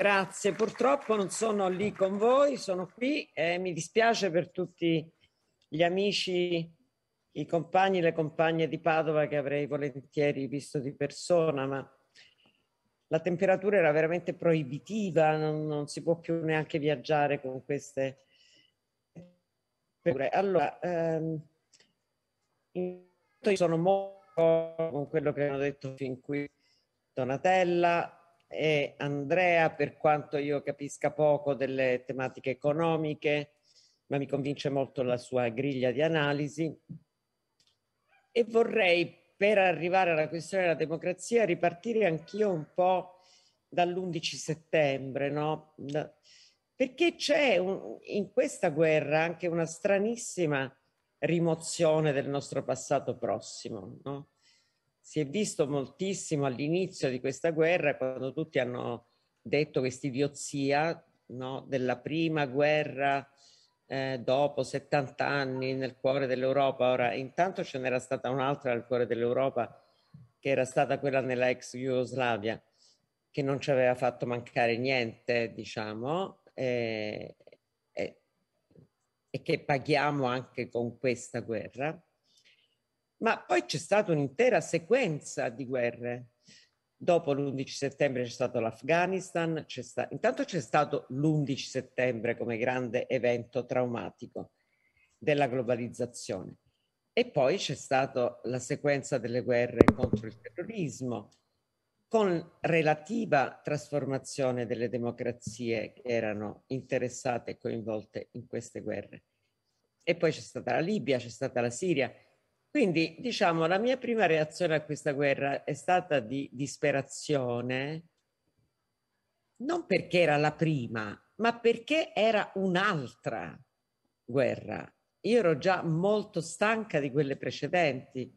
Grazie, purtroppo non sono lì con voi, sono qui e mi dispiace per tutti gli amici, i compagni, le compagne di Padova che avrei volentieri visto di persona, ma la temperatura era veramente proibitiva, non, non si può più neanche viaggiare con queste. temperature. Allora, ehm, io sono molto con quello che hanno detto fin qui Donatella, e Andrea, per quanto io capisca poco delle tematiche economiche, ma mi convince molto la sua griglia di analisi. E vorrei, per arrivare alla questione della democrazia, ripartire anch'io un po' dall'11 settembre, no? Perché c'è un, in questa guerra anche una stranissima rimozione del nostro passato prossimo, no? si è visto moltissimo all'inizio di questa guerra quando tutti hanno detto questa idiozia no, della prima guerra eh, dopo 70 anni nel cuore dell'Europa. Ora, intanto ce n'era stata un'altra nel cuore dell'Europa, che era stata quella nella ex Jugoslavia, che non ci aveva fatto mancare niente, diciamo, eh, e che paghiamo anche con questa guerra ma poi c'è stata un'intera sequenza di guerre. Dopo l'11 settembre c'è stato l'Afghanistan, c'è sta... intanto c'è stato l'11 settembre come grande evento traumatico della globalizzazione e poi c'è stata la sequenza delle guerre contro il terrorismo con relativa trasformazione delle democrazie che erano interessate e coinvolte in queste guerre. E poi c'è stata la Libia, c'è stata la Siria quindi, diciamo, la mia prima reazione a questa guerra è stata di disperazione, non perché era la prima, ma perché era un'altra guerra. Io ero già molto stanca di quelle precedenti.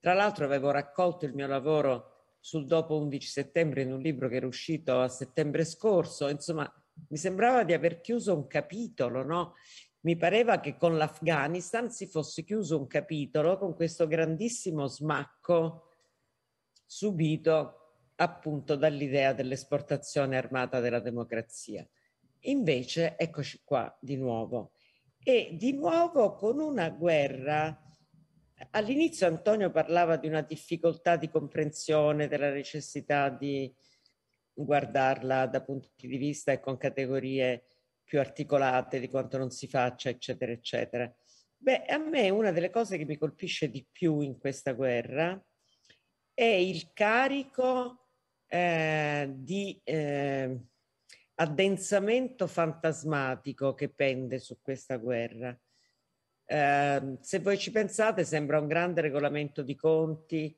Tra l'altro avevo raccolto il mio lavoro sul dopo 11 settembre in un libro che era uscito a settembre scorso, insomma, mi sembrava di aver chiuso un capitolo, no? mi pareva che con l'Afghanistan si fosse chiuso un capitolo con questo grandissimo smacco subito appunto dall'idea dell'esportazione armata della democrazia. Invece eccoci qua di nuovo e di nuovo con una guerra. All'inizio Antonio parlava di una difficoltà di comprensione, della necessità di guardarla da punti di vista e con categorie più articolate di quanto non si faccia, eccetera, eccetera. Beh, a me una delle cose che mi colpisce di più in questa guerra è il carico eh, di eh, addensamento fantasmatico che pende su questa guerra. Eh, se voi ci pensate, sembra un grande regolamento di conti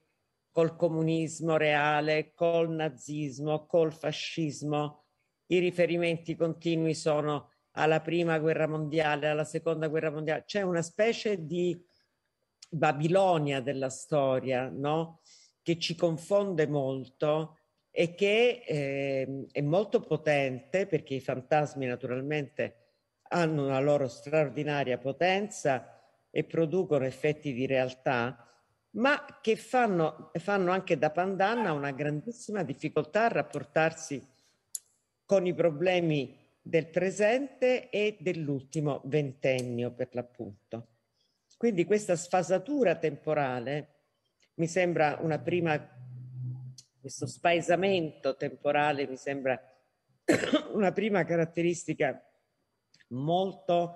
col comunismo reale, col nazismo, col fascismo, i riferimenti continui sono alla prima guerra mondiale, alla seconda guerra mondiale, c'è una specie di Babilonia della storia, no? Che ci confonde molto e che eh, è molto potente perché i fantasmi naturalmente hanno una loro straordinaria potenza e producono effetti di realtà, ma che fanno, fanno anche da pandanna una grandissima difficoltà a rapportarsi con i problemi del presente e dell'ultimo ventennio per l'appunto. Quindi questa sfasatura temporale mi sembra una prima, questo spaesamento temporale mi sembra una prima caratteristica molto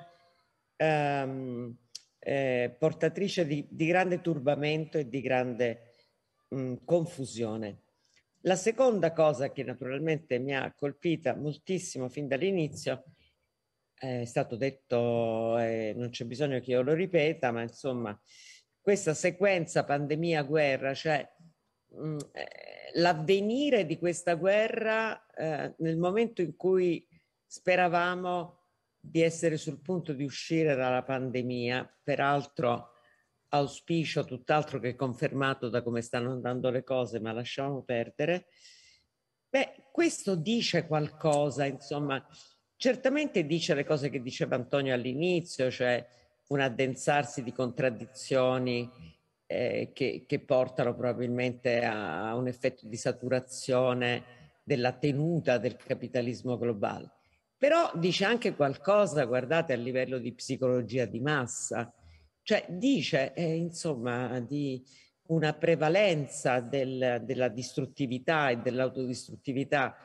ehm, eh, portatrice di, di, grande turbamento e di grande mh, confusione. La seconda cosa che naturalmente mi ha colpita moltissimo fin dall'inizio eh, è stato detto, eh, non c'è bisogno che io lo ripeta, ma insomma, questa sequenza pandemia-guerra, cioè mh, mm, eh, l'avvenire di questa guerra eh, nel momento in cui speravamo di essere sul punto di uscire dalla pandemia, peraltro auspicio tutt'altro che confermato da come stanno andando le cose, ma lasciamo perdere. Beh, questo dice qualcosa, insomma, certamente dice le cose che diceva Antonio all'inizio, cioè un addensarsi di contraddizioni eh, che, che, portano probabilmente a, a un effetto di saturazione della tenuta del capitalismo globale. Però dice anche qualcosa, guardate, a livello di psicologia di massa, cioè dice eh, insomma di una prevalenza del, della distruttività e dell'autodistruttività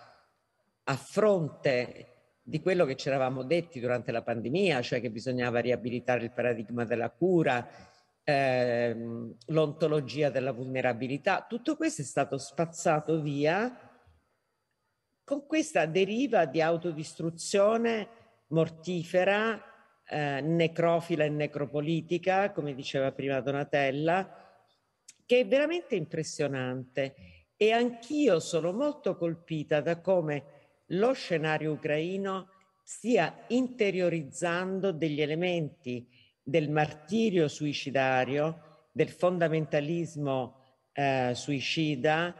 a fronte di quello che ci eravamo detti durante la pandemia, cioè che bisognava riabilitare il paradigma della cura, ehm, l'ontologia della vulnerabilità, tutto questo è stato spazzato via con questa deriva di autodistruzione mortifera eh, necrofila e necropolitica, come diceva prima Donatella, che è veramente impressionante. E anch'io sono molto colpita da come lo scenario ucraino stia interiorizzando degli elementi del martirio suicidario, del fondamentalismo eh, suicida,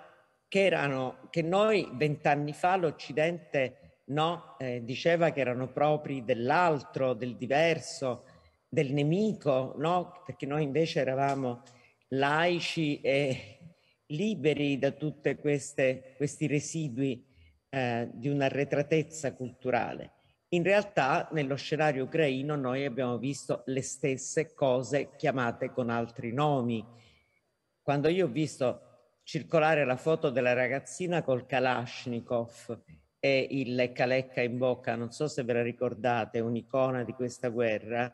che, erano, che noi vent'anni fa l'Occidente no? Eh, diceva che erano propri dell'altro, del diverso, del nemico, no? Perché noi invece eravamo laici e liberi da tutti questi residui eh, di un'arretratezza culturale. In realtà nello scenario ucraino noi abbiamo visto le stesse cose chiamate con altri nomi. Quando io ho visto circolare la foto della ragazzina col Kalashnikov e il lecca-lecca in bocca, non so se ve la ricordate, un'icona di questa guerra.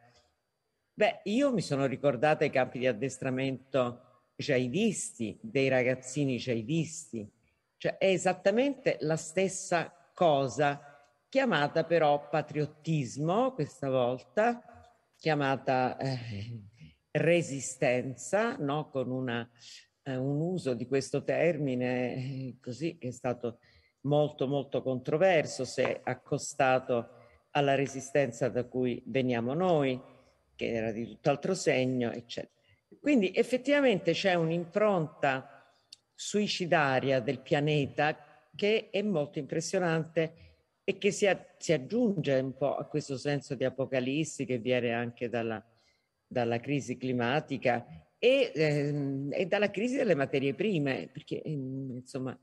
Beh, io mi sono ricordata i campi di addestramento jaidisti, dei ragazzini jaidisti, cioè è esattamente la stessa cosa, chiamata però patriottismo questa volta, chiamata eh, resistenza, no? con una, eh, un uso di questo termine eh, così che è stato molto molto controverso, se accostato alla resistenza da cui veniamo noi, che era di tutt'altro segno, eccetera. Quindi effettivamente c'è un'impronta suicidaria del pianeta che è molto impressionante e che si, a, si, aggiunge un po' a questo senso di apocalissi che viene anche dalla, dalla crisi climatica e, ehm, e, dalla crisi delle materie prime, perché ehm, insomma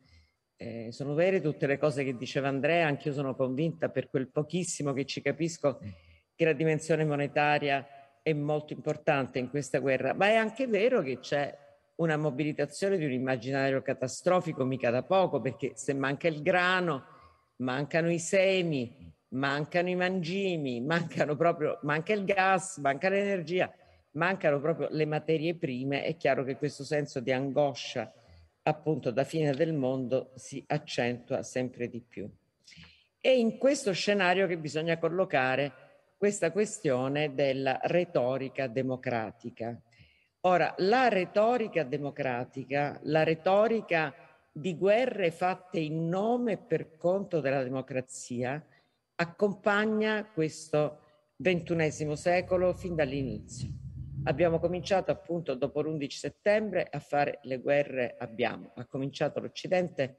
eh, sono vere tutte le cose che diceva Andrea, anch'io sono convinta per quel pochissimo che ci capisco mm. che la dimensione monetaria è molto importante in questa guerra, ma è anche vero che c'è una mobilitazione di un immaginario catastrofico, mica da poco, perché se manca il grano, mancano i semi, mancano i mangimi, mancano proprio, manca il gas, manca l'energia, mancano proprio le materie prime, è chiaro che questo senso di angoscia appunto da fine del mondo si accentua sempre di più. È in questo scenario che bisogna collocare questa questione della retorica democratica. Ora, la retorica democratica, la retorica di guerre fatte in nome e per conto della democrazia, accompagna questo XXI secolo fin dall'inizio. Abbiamo cominciato appunto dopo l'11 settembre a fare le guerre, abbiamo, ha cominciato l'Occidente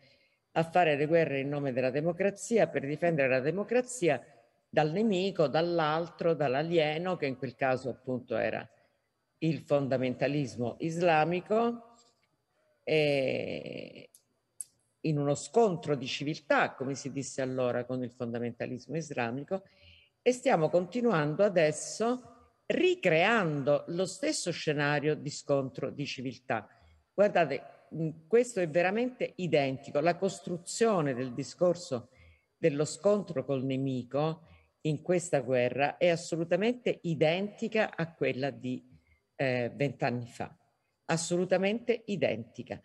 a fare le guerre in nome della democrazia, per difendere la democrazia dal nemico, dall'altro, dall'alieno, che in quel caso appunto era il fondamentalismo islamico, e in uno scontro di civiltà, come si disse allora, con il fondamentalismo islamico, e stiamo continuando adesso ricreando lo stesso scenario di scontro di civiltà. Guardate, questo è veramente identico. La costruzione del discorso dello scontro col nemico in questa guerra è assolutamente identica a quella di eh, vent'anni eh, fa, assolutamente identica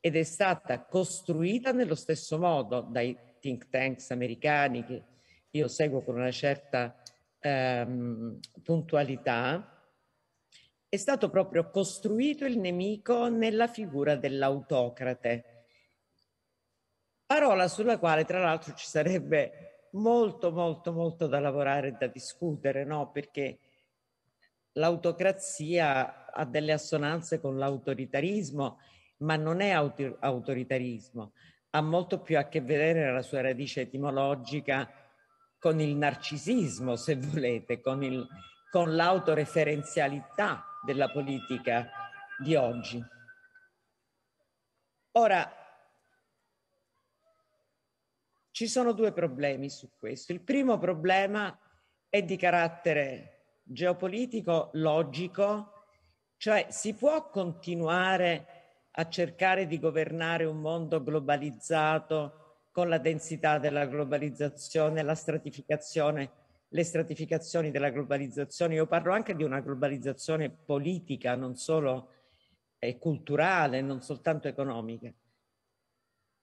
ed è stata costruita nello stesso modo dai think tanks americani che io seguo con una certa ehm, puntualità, è stato proprio costruito il nemico nella figura dell'autocrate, parola sulla quale tra l'altro ci sarebbe molto molto molto da lavorare e da discutere, no? Perché l'autocrazia ha delle assonanze con l'autoritarismo, ma non è autor- autoritarismo, ha molto più a che vedere nella sua radice etimologica con il narcisismo, se volete, con, il, con l'autoreferenzialità della politica di oggi. Ora, ci sono due problemi su questo. Il primo problema è di carattere geopolitico, logico, cioè si può continuare a cercare di governare un mondo globalizzato con la densità della globalizzazione, la stratificazione, le stratificazioni della globalizzazione. Io parlo anche di una globalizzazione politica, non solo eh, culturale, non soltanto economica.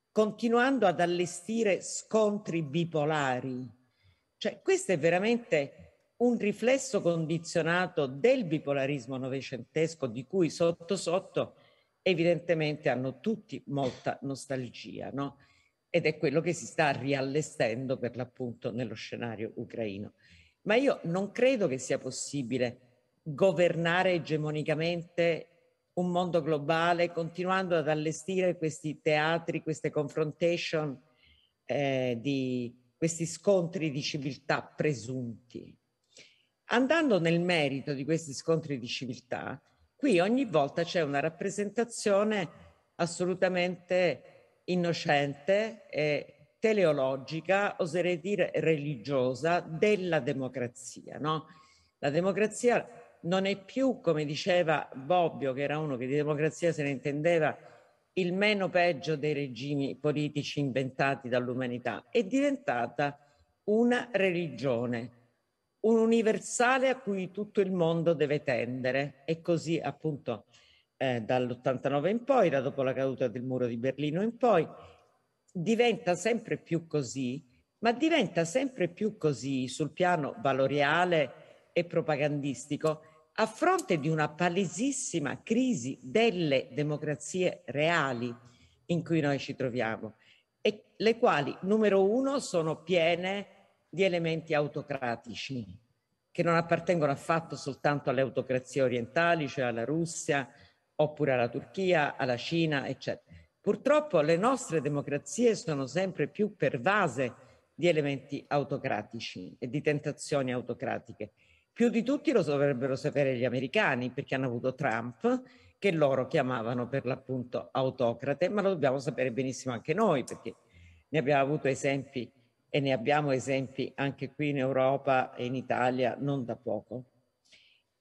Continuando ad allestire scontri bipolari. Cioè, questo è veramente un riflesso condizionato del bipolarismo novecentesco di cui sotto sotto evidentemente hanno tutti molta nostalgia. No? ed è quello che si sta riallestendo per l'appunto nello scenario ucraino. Ma io non credo che sia possibile governare egemonicamente un mondo globale continuando ad allestire questi teatri, queste confrontation, eh, di questi scontri di civiltà presunti. Andando nel merito di questi scontri di civiltà, qui ogni volta c'è una rappresentazione assolutamente innocente e teleologica, oserei dire religiosa, della democrazia. No? La democrazia non è più, come diceva Bobbio, che era uno che di democrazia se ne intendeva, il meno peggio dei regimi politici inventati dall'umanità, è diventata una religione, un universale a cui tutto il mondo deve tendere e così appunto eh, dall'89 in poi, da dopo la caduta del muro di Berlino in poi, diventa sempre più così, ma diventa sempre più così sul piano valoriale e propagandistico a fronte di una palesissima crisi delle democrazie reali in cui noi ci troviamo e le quali, numero uno, sono piene di elementi autocratici che non appartengono affatto soltanto alle autocrazie orientali, cioè alla Russia, oppure alla Turchia, alla Cina, eccetera. Purtroppo le nostre democrazie sono sempre più pervase di elementi autocratici e di tentazioni autocratiche. Più di tutti lo dovrebbero sapere gli americani perché hanno avuto Trump che loro chiamavano per l'appunto autocrate, ma lo dobbiamo sapere benissimo anche noi perché ne abbiamo avuto esempi e ne abbiamo esempi anche qui in Europa e in Italia non da poco.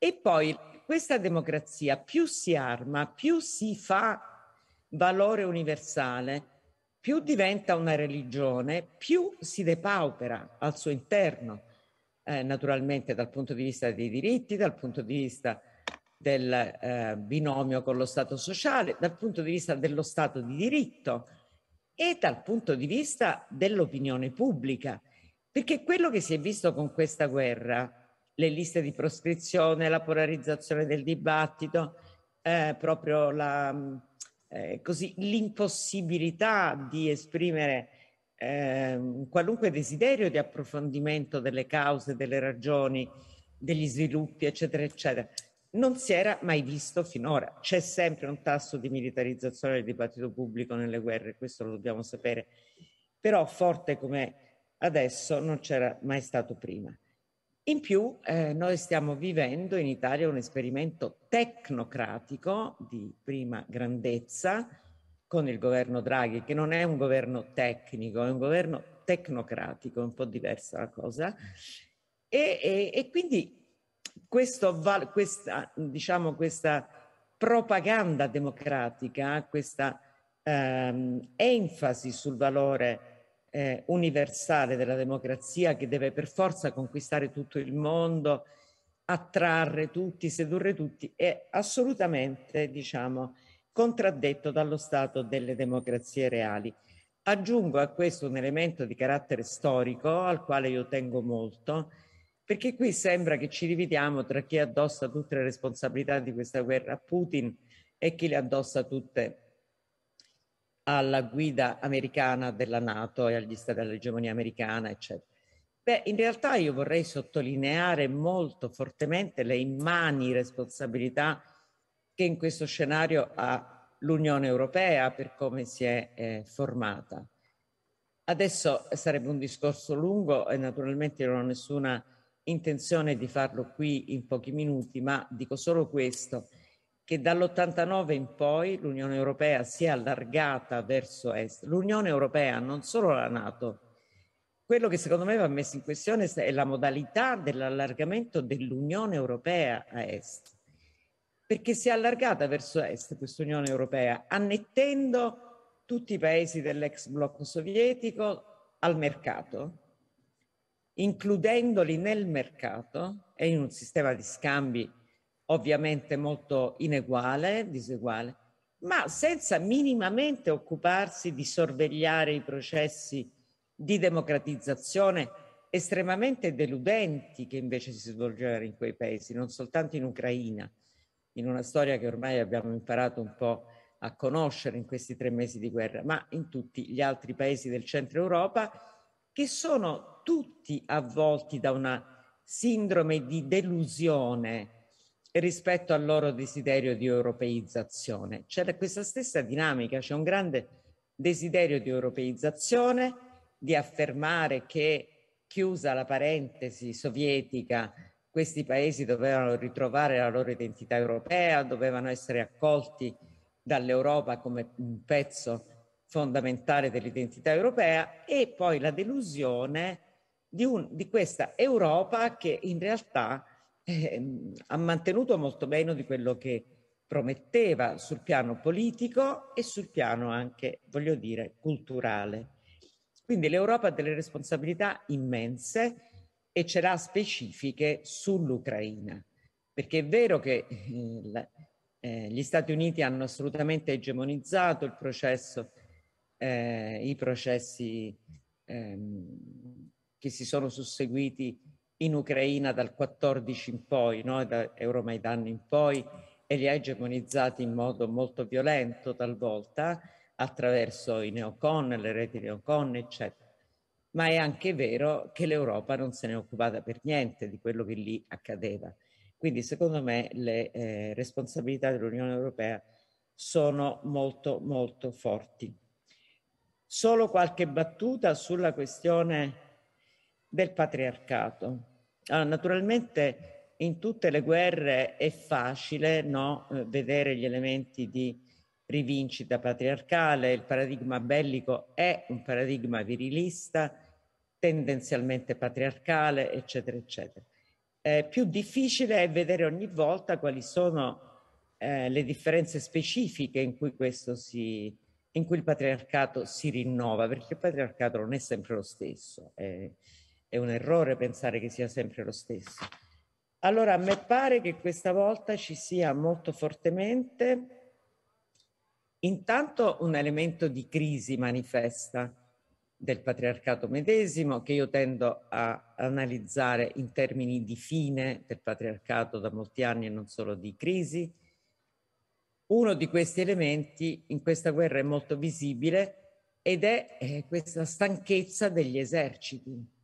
E poi questa democrazia più si arma, più si fa valore universale, più diventa una religione, più si depaupera al suo interno, eh, naturalmente dal punto di vista dei diritti, dal punto di vista del eh, binomio con lo Stato sociale, dal punto di vista dello Stato di diritto e dal punto di vista dell'opinione pubblica. Perché quello che si è visto con questa guerra le liste di proscrizione, la polarizzazione del dibattito, eh, proprio la, mm, eh, così, l'impossibilità di esprimere eh, qualunque desiderio di approfondimento delle cause, delle ragioni, degli sviluppi, eccetera, eccetera. Non si era mai visto finora. C'è sempre un tasso di militarizzazione del dibattito pubblico nelle guerre, questo lo dobbiamo sapere, però forte come adesso non c'era mai stato prima. In più eh, noi stiamo vivendo in Italia un esperimento tecnocratico di prima grandezza con il governo Draghi, che non è un governo tecnico, è un governo tecnocratico, è un po' diversa la cosa. E, e, e quindi questo, questa, diciamo, questa propaganda democratica, questa ehm, enfasi sul valore eh, universale della democrazia che deve per forza conquistare tutto il mondo, attrarre tutti, sedurre tutti, è assolutamente, diciamo, contraddetto dallo stato delle democrazie reali. Aggiungo a questo un elemento di carattere storico al quale io tengo molto, perché qui sembra che ci dividiamo tra chi addossa tutte le responsabilità di questa guerra a Putin e chi le addossa tutte alla guida americana della Nato e agli stati dell'egemonia americana, eccetera. Beh, in realtà io vorrei sottolineare molto fortemente le immani responsabilità che in questo scenario ha l'Unione Europea per come si è eh, formata. Adesso sarebbe un discorso lungo e naturalmente non ho nessuna intenzione di farlo qui in pochi minuti, ma dico solo questo che dall'89 in poi l'Unione Europea si è allargata verso est. L'Unione Europea, non solo la Nato. Quello che secondo me va messo in questione è la modalità dell'allargamento dell'Unione Europea a est. Perché si è allargata verso est questa Unione Europea, annettendo tutti i paesi dell'ex blocco sovietico al mercato, includendoli nel mercato e in un sistema di scambi ovviamente molto ineguale, diseguale, ma senza minimamente occuparsi di sorvegliare i processi di democratizzazione estremamente deludenti che invece si svolgevano in quei paesi, non soltanto in Ucraina, in una storia che ormai abbiamo imparato un po' a conoscere in questi tre mesi di guerra, ma in tutti gli altri paesi del centro Europa, che sono tutti avvolti da una sindrome di delusione rispetto al loro desiderio di europeizzazione. C'è questa stessa dinamica, c'è un grande desiderio di europeizzazione, di affermare che chiusa la parentesi sovietica questi paesi dovevano ritrovare la loro identità europea, dovevano essere accolti dall'Europa come un pezzo fondamentale dell'identità europea e poi la delusione di, un, di questa Europa che in realtà eh, ha mantenuto molto meno di quello che prometteva sul piano politico e sul piano anche, voglio dire, culturale. Quindi l'Europa ha delle responsabilità immense e ce l'ha specifiche sull'Ucraina, perché è vero che il, eh, gli Stati Uniti hanno assolutamente egemonizzato il processo, eh, i processi ehm, che si sono susseguiti in Ucraina dal 14 in poi, no? da Euromaidan in poi, e li ha egemonizzati in modo molto violento talvolta attraverso i neocon, le reti neocon, eccetera. Ma è anche vero che l'Europa non se ne è occupata per niente di quello che lì accadeva. Quindi secondo me le eh, responsabilità dell'Unione Europea sono molto molto forti. Solo qualche battuta sulla questione del patriarcato. Allora, naturalmente in tutte le guerre è facile no, eh, vedere gli elementi di rivincita patriarcale, il paradigma bellico è un paradigma virilista, tendenzialmente patriarcale, eccetera, eccetera. Eh, più difficile è vedere ogni volta quali sono eh, le differenze specifiche in cui, si, in cui il patriarcato si rinnova, perché il patriarcato non è sempre lo stesso. Eh, è un errore pensare che sia sempre lo stesso. Allora a me pare che questa volta ci sia molto fortemente intanto un elemento di crisi manifesta del patriarcato medesimo che io tendo a analizzare in termini di fine del patriarcato da molti anni e non solo di crisi. Uno di questi elementi in questa guerra è molto visibile ed è eh, questa stanchezza degli eserciti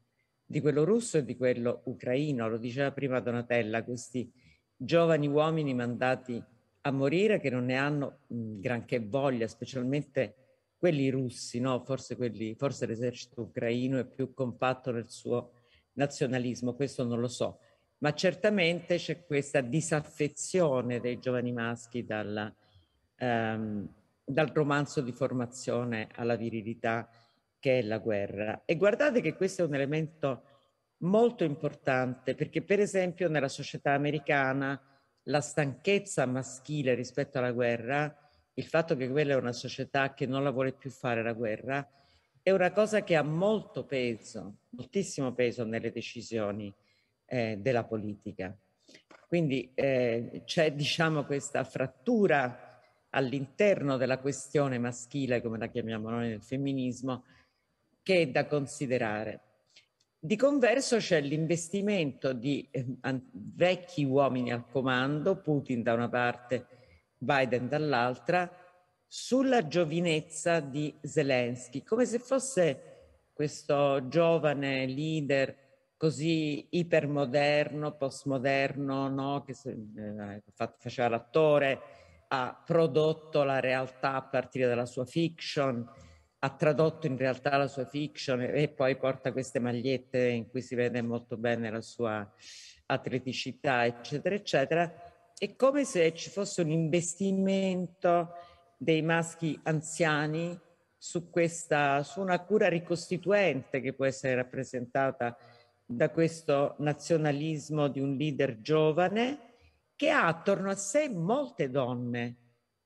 di quello russo e di quello ucraino. Lo diceva prima Donatella, questi giovani uomini mandati a morire che non ne hanno mh, granché voglia, specialmente quelli russi, no? forse, quelli, forse l'esercito ucraino è più compatto nel suo nazionalismo, questo non lo so, ma certamente c'è questa disaffezione dei giovani maschi dalla, ehm, dal romanzo di formazione alla virilità che è la guerra. E guardate che questo è un elemento molto importante perché per esempio nella società americana la stanchezza maschile rispetto alla guerra, il fatto che quella è una società che non la vuole più fare la guerra, è una cosa che ha molto peso, moltissimo peso nelle decisioni eh, della politica. Quindi eh, c'è diciamo questa frattura all'interno della questione maschile, come la chiamiamo noi nel femminismo, che è da considerare. Di converso c'è l'investimento di eh, vecchi uomini al comando, Putin da una parte, Biden dall'altra, sulla giovinezza di Zelensky, come se fosse questo giovane leader così ipermoderno, postmoderno, no? che eh, faceva l'attore, ha prodotto la realtà a partire dalla sua fiction ha tradotto in realtà la sua fiction e poi porta queste magliette in cui si vede molto bene la sua atleticità, eccetera, eccetera. È come se ci fosse un investimento dei maschi anziani su, questa, su una cura ricostituente che può essere rappresentata da questo nazionalismo di un leader giovane che ha attorno a sé molte donne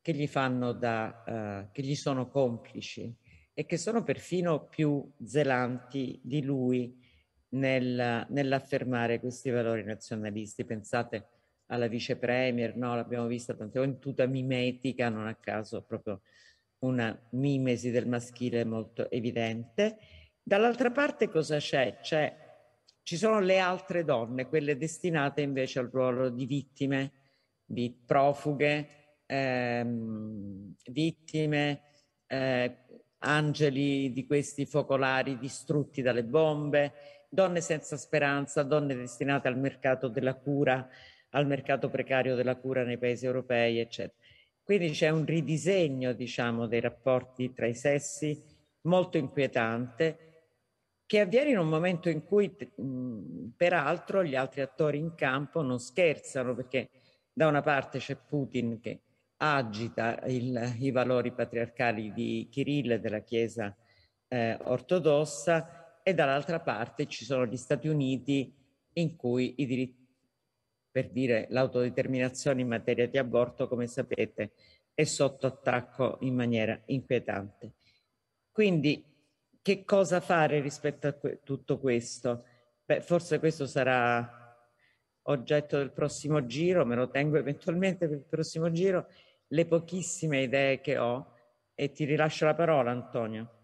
che gli, fanno da, uh, che gli sono complici e che sono perfino più zelanti di lui nel, nell'affermare questi valori nazionalisti. Pensate alla vice premier, no? l'abbiamo vista tante volte in tuta mimetica, non a caso proprio una mimesi del maschile molto evidente. Dall'altra parte cosa c'è? c'è? Ci sono le altre donne, quelle destinate invece al ruolo di vittime, di profughe, ehm, vittime, eh, angeli di questi focolari distrutti dalle bombe, donne senza speranza, donne destinate al mercato della cura, al mercato precario della cura nei paesi europei, eccetera. Quindi c'è un ridisegno, diciamo, dei rapporti tra i sessi molto inquietante che avviene in un momento in cui mh, peraltro gli altri attori in campo non scherzano perché da una parte c'è Putin che agita il, i valori patriarcali di Kirill e della Chiesa eh, ortodossa e dall'altra parte ci sono gli Stati Uniti in cui i diritti, per dire l'autodeterminazione in materia di aborto, come sapete, è sotto attacco in maniera inquietante. Quindi che cosa fare rispetto a que- tutto questo? Beh, forse questo sarà oggetto del prossimo giro, me lo tengo eventualmente per il prossimo giro le pochissime idee che ho e ti rilascio la parola Antonio.